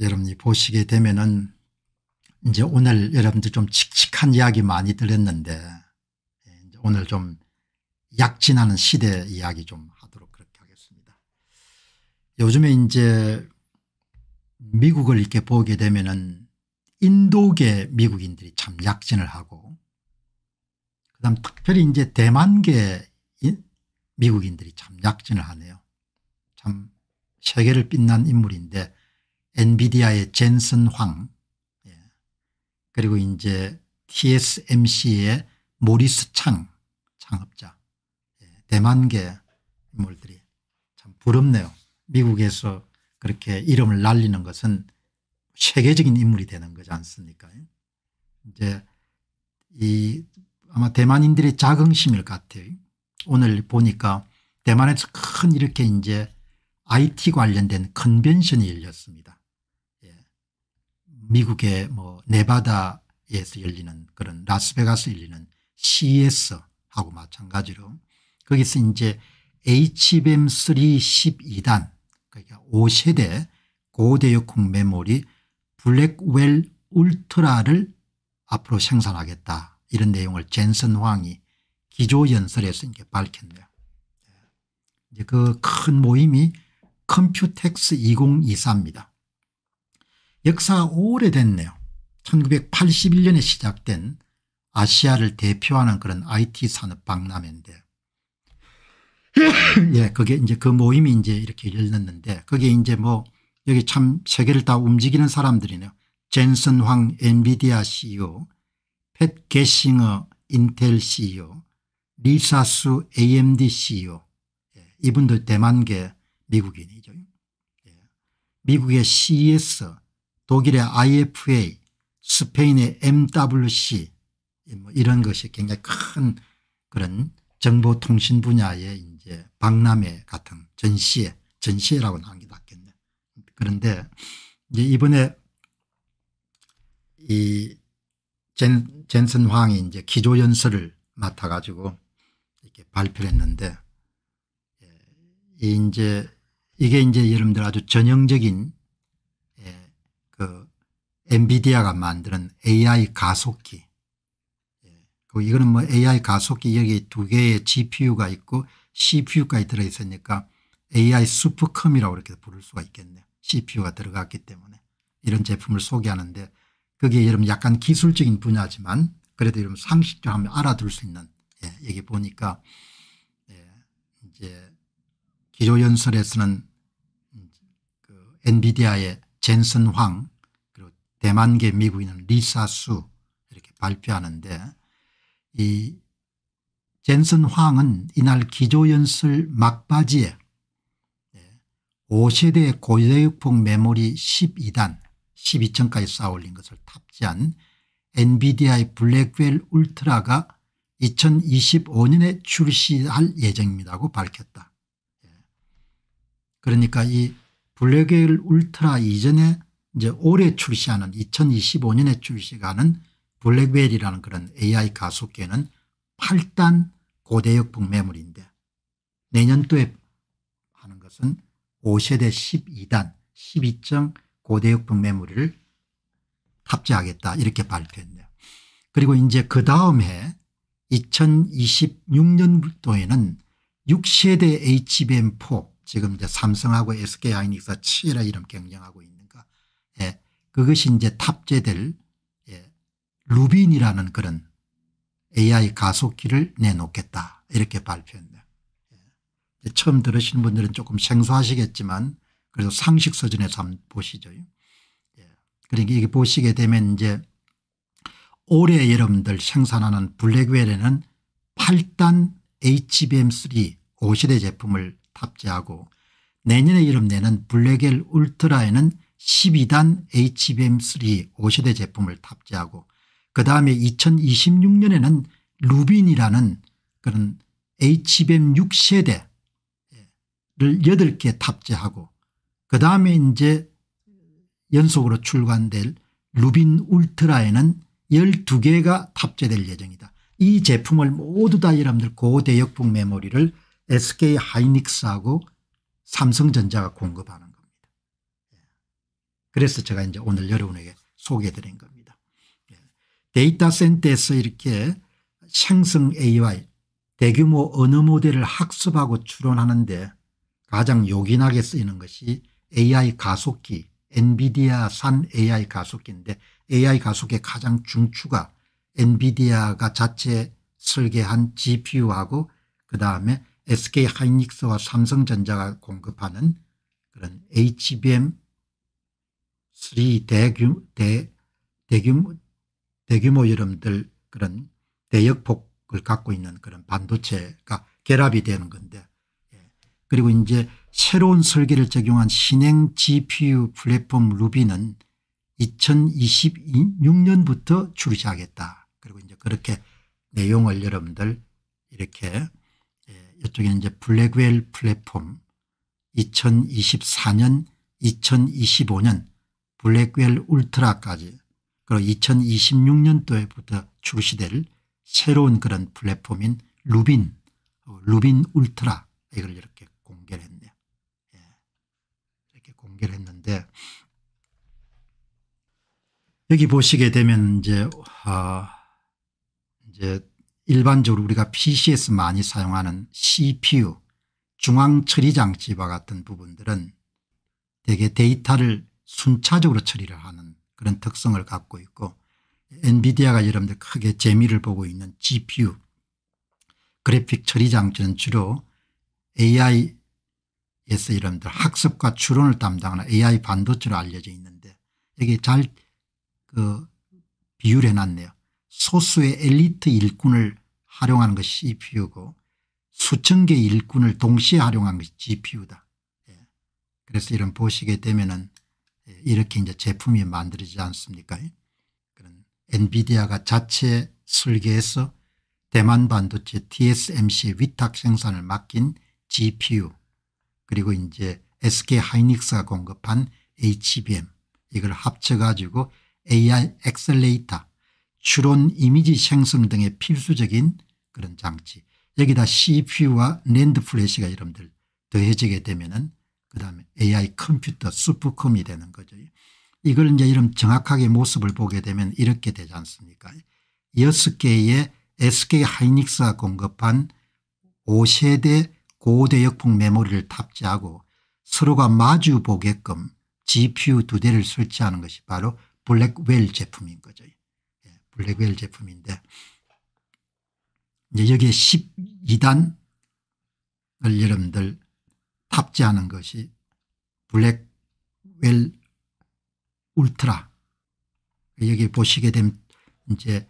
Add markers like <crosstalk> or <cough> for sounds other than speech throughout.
여러분이 보시게 되면은 이제 오늘 여러분들 좀 칙칙한 이야기 많이 들었는데 예, 이제 오늘 좀 약진하는 시대 이야기 좀 하도록 그렇게 하겠습니다. 요즘에 이제 미국을 이렇게 보게 되면은 인도계 미국인들이 참 약진을 하고 그다음 특별히 이제 대만계 미국인들이 참 약진을 하네요. 참 세계를 빛난 인물인데 엔비디아의 젠슨 황 예. 그리고 이제 TSMC의 모리스 창 창업자 예. 대만계 인물들이 참 부럽네요. 미국에서 그렇게 이름을 날리는 것은 세계적인 인물이 되는 거지 않습니까 이제 이 아마 대만인들의 자긍심일 것 같아요. 오늘 보니까 대만에서 큰 이렇게 이제 IT 관련된 컨벤션이 열렸습니다. 미국의 뭐 네바다에서 열리는 그런 라스베가스 열리는 CES하고 마찬가지로 거기서 이제 HBM3 12단 그러니까 5세대 고대역공 메모리 블랙웰 울트라를 앞으로 생산하겠다 이런 내용을 젠슨 황이 기조연설에서 이제 밝혔네요. 이제 그 큰 모임이 컴퓨텍스 2024입니다. 역사가 오래됐네요. 1981년에 시작된 아시아를 대표하는 그런 IT 산업 박람회인데 <laughs> 예, 그게 이제 그 모임이 이제 이렇게 열렸는데 그게 이제 뭐 여기 참 세계를 다 움직이는 사람들이네요. 젠슨 황 엔비디아 CEO, 팻 게싱어 인텔 CEO, 리사수 AMD CEO 예, 이분들 대만계 미국인이죠. 예. 미국의 CES 독일의 IFA 스페인의 MWC 뭐 이런 것이 굉장히 큰 그런 정보통신 분야의 이제 박람회 같은 전시회 전시회라고 나온 게 낫겠네 그런데 이제 이번에 이 젠, 젠슨 황이 이제 기조연설을 맡아가지고 이렇게 발표를 했는데 예, 이제 이게 이제 여러분들 아주 전형적인 그 엔비디아가 만드는 AI 가속기. 예. 그 이거는 뭐 AI 가속기 여기 두 개의 GPU가 있고 CPU까지 들어있으니까 AI 수프컴이라고 이렇게 부를 수가 있겠네요. CPU가 들어갔기 때문에 이런 제품을 소개하는데 그게 여러분 약간 기술적인 분야지만 그래도 여러분 상식적으로 하면 알아둘 수 있는 예, 여기 보니까 예, 이제 기조연설에서는 그 엔비디아의 젠슨 황 그리고 대만계 미국인 리사 수 이렇게 발표하는데 이 젠슨 황은 이날 기조연설 막바지에 5세대 예, 고대역폭 메모리 12단 12층까지 쌓아올린 것을 탑재한 엔비디아의 블랙웰 울트라가 2025년에 출시할 예정입니다고 밝혔다. 예. 그러니까 이 블랙웨일 울트라 이전에 이제 올해 출시하는 2025년에 출시하는 블랙웨일이라는 그런 AI 가속계는 8단 고대역폭 매물인데 내년도에 하는 것은 5세대 12단 12정 고대역폭 매물을 탑재하겠다 이렇게 발표했네요. 그리고 이제 그 다음 해 2026년도에는 6세대 HBM4 지금 이제 삼성하고 SK 하이닉스가 치열한 이름 경쟁하고 있는가. 예. 그것이 이제 탑재될 예. 루빈이라는 그런 AI 가속기를 내놓겠다 이렇게 발표했네요. 예. 처음 들으시는 분들은 조금 생소하시겠지만 그래서 상식 서전에서 한번 보시죠. 예. 그러니까 이게 보시게 되면 이제 올해 여러분들 생산하는 블랙웰에는 8단 HBM3 5시대 제품을 탑재하고 내년에 이름내는 블랙엘 울트라에는 12단 HBM3 5세대 제품을 탑재하고 그 다음에 2026년에는 루빈이라는 그런 HBM 6세대를 8개 탑재하고 그 다음에 이제 연속으로 출간될 루빈 울트라에는 12개가 탑재될 예정이다. 이 제품을 모두 다 여러분들 고대역북 메모리를 SK 하이닉스하고 삼성전자가 공급하는 겁니다. 예. 그래서 제가 이제 오늘 여러분에게 소개해드린 겁니다. 예. 데이터 센터에서 이렇게 생성 AI 대규모 언어 모델을 학습하고 추론하는데 가장 요긴하게 쓰이는 것이 AI 가속기 엔비디아산 AI 가속기인데 AI 가속기의 가장 중추가 엔비디아가 자체 설계한 GPU하고 그 다음에 SK 하이닉스와 삼성전자가 공급하는 그런 HBM3 대규모, 대, 대규모, 대규모 여러분들 그런 대역폭을 갖고 있는 그런 반도체가 결합이 되는 건데 예. 그리고 이제 새로운 설계를 적용한 신행 GPU 플랫폼 루비는 2026년부터 출시하겠다. 그리고 이제 그렇게 내용을 여러분들 이렇게 이쪽에 이제 블랙웰 플랫폼 2024년 2025년 블랙웰 울트라까지 그리고 2026년도에부터 출시될 새로운 그런 플랫폼인 루빈 루빈 울트라 이걸 이렇게 공개를 했네요. 예. 이렇게 공개를 했는데 여기 보시게 되면 이제 아 이제 일반적으로 우리가 PC에서 많이 사용하는 CPU 중앙처리장치와 같은 부분들은 대개 데이터를 순차적으로 처리를 하는 그런 특성을 갖고 있고 엔비디아가 여러분들 크게 재미를 보고 있는 GPU 그래픽 처리장치는 주로 AI에서 여러분들 학습과 추론을 담당하는 AI 반도체로 알려져 있는데 여기 잘그 비율해 놨네요. 소수의 엘리트 일꾼을 활용하는 것이 EPU고 수천 개의 일꾼을 동시에 활용한 것이 GPU다. 예. 그래서 이런 보시게 되면은 예, 이렇게 이제 제품이 만들어지지 않습니까? 그런 엔비디아가 자체 설계해서 대만 반도체 TSMC 위탁 생산을 맡긴 GPU 그리고 이제 SK 하이닉스가 공급한 HBM 이걸 합쳐가지고 AI 엑셀레이터 추론 이미지 생성 등의 필수적인 그런 장치 여기다 cpu와 랜드 플래시가 여러분들 더해지게 되면은 그 다음에 AI 컴퓨터 수프컴이 되는 거죠. 이걸 이제 이런 정확하게 모습을 보게 되면 이렇게 되지 않습니까 6개의 SK 하이닉스가 공급한 5세대 고대 역풍 메모리를 탑재하고 서로가 마주 보게끔 GPU 두 대를 설치하는 것이 바로 블랙웰 제품인 거죠. 블랙웰 제품인데 이제 여기에 12단을 여러분들 탑재하는 것이 블랙웰 울트라 여기 보시게 되면 이제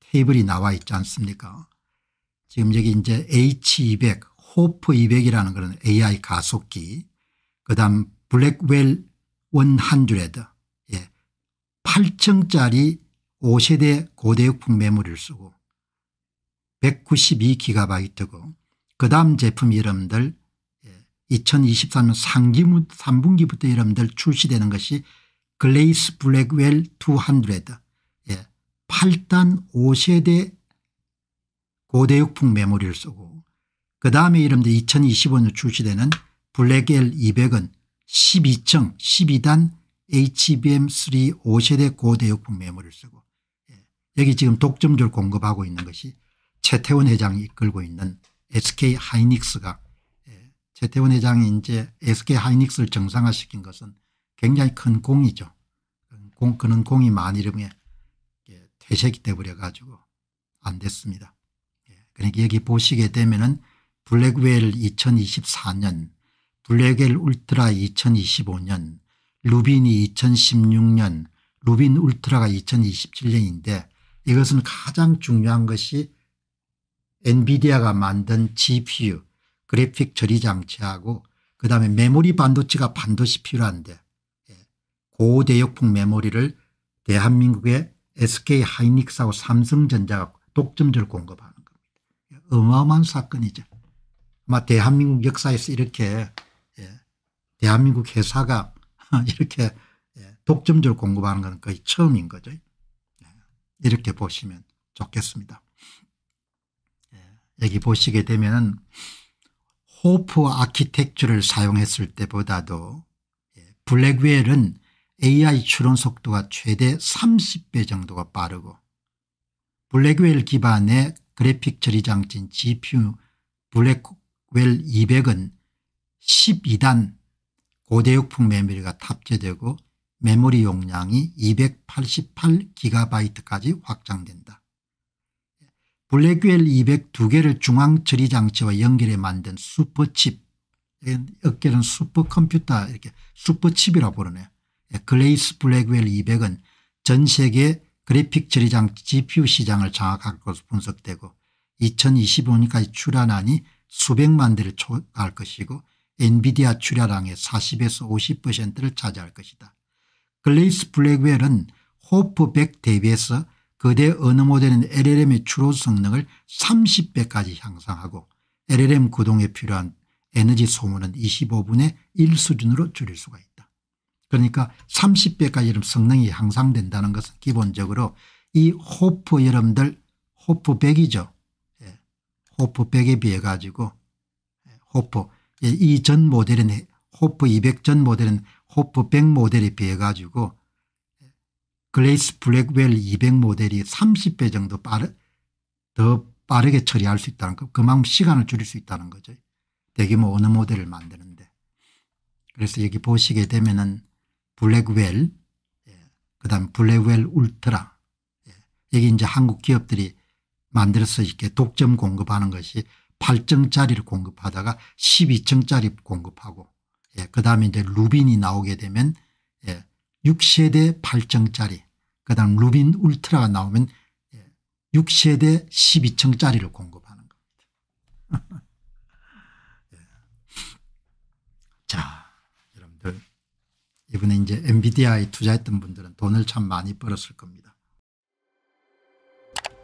테이블이 나와 있지 않습니까 지금 여기 이제 H200 호프 200이라는 그런 AI 가속기 그 다음 블랙웰 100 8층짜리 5세대 고대역풍 메모리를 쓰고 192기가바이트고 그 다음 제품 이름들 2023년 예, 상기 3분기부터 이름들 출시되는 것이 글레이스 블랙웰 200 예, 8단 5세대 고대역풍 메모리를 쓰고 그 다음에 이름들 2025년 출시되는 블랙웰 200은 12층 12단 HBM3 5세대 고대역풍 메모를 쓰고 예, 여기 지금 독점적으로 공급하고 있는 것이 최태원 회장이 이끌고 있는 SK 하이닉스가 예, 최태원 회장이 이제 SK 하이닉스를 정상화시킨 것은 굉장히 큰 공이죠. 공, 그는 공이 만이름에 예, 퇴색이 되어버려 가지고 안 됐습니다. 그러니까 여기 보시게 되면은 블랙웰 2024년, 블랙웰 울트라 2025년, 루빈이 2016년 루빈 울트라가 2027년인데 이것은 가장 중요한 것이 엔비디아가 만든 GPU 그래픽 처리 장치하고 그다음에 메모리 반도체가 반드시 필요한데 예, 고대역풍 메모리를 대한민국의 SK 하이닉스하고 삼성전자가 독점적으로 공급하는 겁니다. 예, 어마어마한 사건이죠. 아마 대한민국 역사에서 이렇게 예, 대한민국 회사가 <laughs> 이렇게 예, 독점적으로 공급하는 건 거의 처음인 거죠. 예, 이렇게 보시면 좋겠습니다. 예, 여기 보시게 되면 호프 아키텍처를 사용했을 때보다도 블랙웰은 AI 추론 속도가 최대 30배 정도가 빠르고 블랙웰 기반의 그래픽 처리 장치인 GPU 블랙웰 200은 12단 고대역풍 그 메모리가 탑재되고 메모리 용량이 2 8 8 g b 까지 확장된다. 블랙웰 202개를 중앙 처리 장치와 연결해 만든 슈퍼칩 어깨는 슈퍼컴퓨터 이렇게 슈퍼칩이라고 부르네요. 예, 글레이스 블랙웰 200은 전 세계 그래픽 처리 장치 GPU 시장을 장악할 것으로 분석되고 2025년까지 출하하니 수백만 대를 초과할 것이고 엔비디아 출하량의 40에서 50%를 차지할 것이다. 글레이스 블랙웰은 호프 100 대비해서 거대 언어 모델인 LLM의 추론 성능을 30배까지 향상하고 LLM 구동에 필요한 에너지 소모는 25분의 1 수준으로 줄일 수가 있다. 그러니까 30배까지 성능이 향상된다는 것은 기본적으로 이 호프 여러분들 호프 100이죠. 예. 호프 100에 비해 가지고 예, 호프 예, 이전 모델은 호프 200 전 모델은 호프 100 모델에 비해 가지고 글레이스 블랙웰 200 모델이 30배 정도 빠르, 더 빠르게 처리할 수 있다는 거 그만큼 시간을 줄일 수 있다는 거죠. 대개뭐 어느 모델을 만드는데. 그래서 여기 보시게 되면 은 블랙웰 예. 그 다음 블랙웰 울트라 예. 여기 이제 한국 기업들이 만들어서 이렇게 독점 공급하는 것이 8층짜리를 공급하다가 12층짜리 공급하고 예, 그 다음에 이제 루빈이 나오게 되면 예, 6세대 8층짜리 그 다음 루빈 울트라가 나오면 예, 6세대 12층짜리를 공급하는 겁니다. <laughs> 예. 자 여러분들 이번에 이제 엔비디아에 투자했던 분들은 돈을 참 많이 벌었을 겁니다.